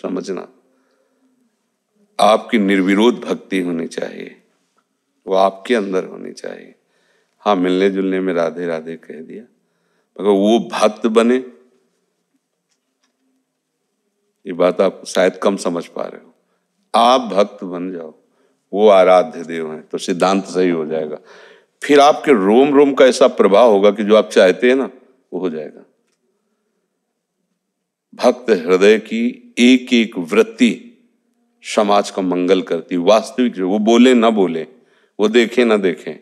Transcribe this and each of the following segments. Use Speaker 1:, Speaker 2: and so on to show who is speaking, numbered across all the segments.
Speaker 1: समझना आपकी निर्विरोध भक्ति होनी चाहिए वो आपके अंदर होनी चाहिए हाँ मिलने जुलने में राधे राधे कह दिया मगर वो भक्त बने ये बात आप शायद कम समझ पा रहे हो आप भक्त बन जाओ वो आराध्य देव हैं तो सिद्धांत सही हो जाएगा फिर आपके रोम रोम का ऐसा प्रभाव होगा कि जो आप चाहते हैं ना वो हो जाएगा भक्त हृदय की एक एक वृत्ति समाज का मंगल करती वास्तविक वो बोले ना बोले वो देखे ना देखें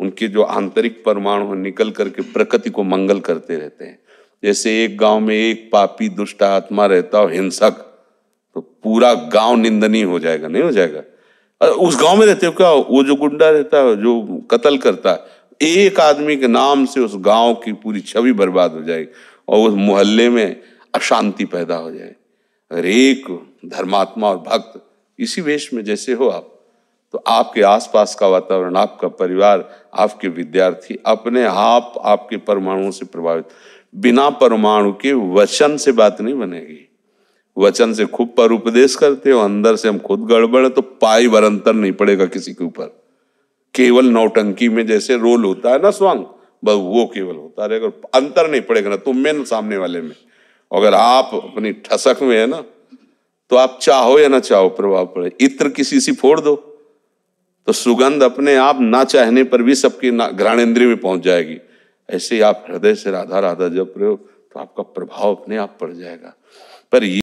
Speaker 1: उनके जो आंतरिक परमाणु हैं निकल करके प्रकृति को मंगल करते रहते हैं जैसे एक गांव में एक पापी दुष्ट आत्मा रहता हो हिंसक तो पूरा गांव निंदनीय हो जाएगा नहीं हो जाएगा उस गांव में रहते हो क्या वो जो गुंडा रहता है जो कत्ल करता है एक आदमी के नाम से उस गांव की पूरी छवि बर्बाद हो जाएगी और उस मोहल्ले में अशांति पैदा हो जाएगी रेक धर्मात्मा और भक्त इसी वेश में जैसे हो आप तो आपके आसपास का वातावरण आपका परिवार आपके विद्यार्थी अपने आप आपके परमाणुओं से प्रभावित बिना परमाणु के वचन से बात नहीं बनेगी वचन से खूब पर उपदेश करते हो अंदर से हम खुद गड़बड़ है तो पाई वरंतर अंतर नहीं पड़ेगा किसी के ऊपर केवल नौटंकी में जैसे रोल होता है ना स्वांग बस वो केवल होता रहेगा अंतर नहीं पड़ेगा ना तुम में ना सामने वाले में अगर आप अपनी ठसक में है ना तो आप चाहो या ना चाहो प्रभाव पड़े इत्र किसी से फोड़ दो तो सुगंध अपने आप ना चाहने पर भी सबकी घ्राण इंद्रिय में पहुंच जाएगी ऐसे ही आप हृदय से राधा राधा जब प्रयोग तो आपका प्रभाव अपने आप पड़ जाएगा पर ये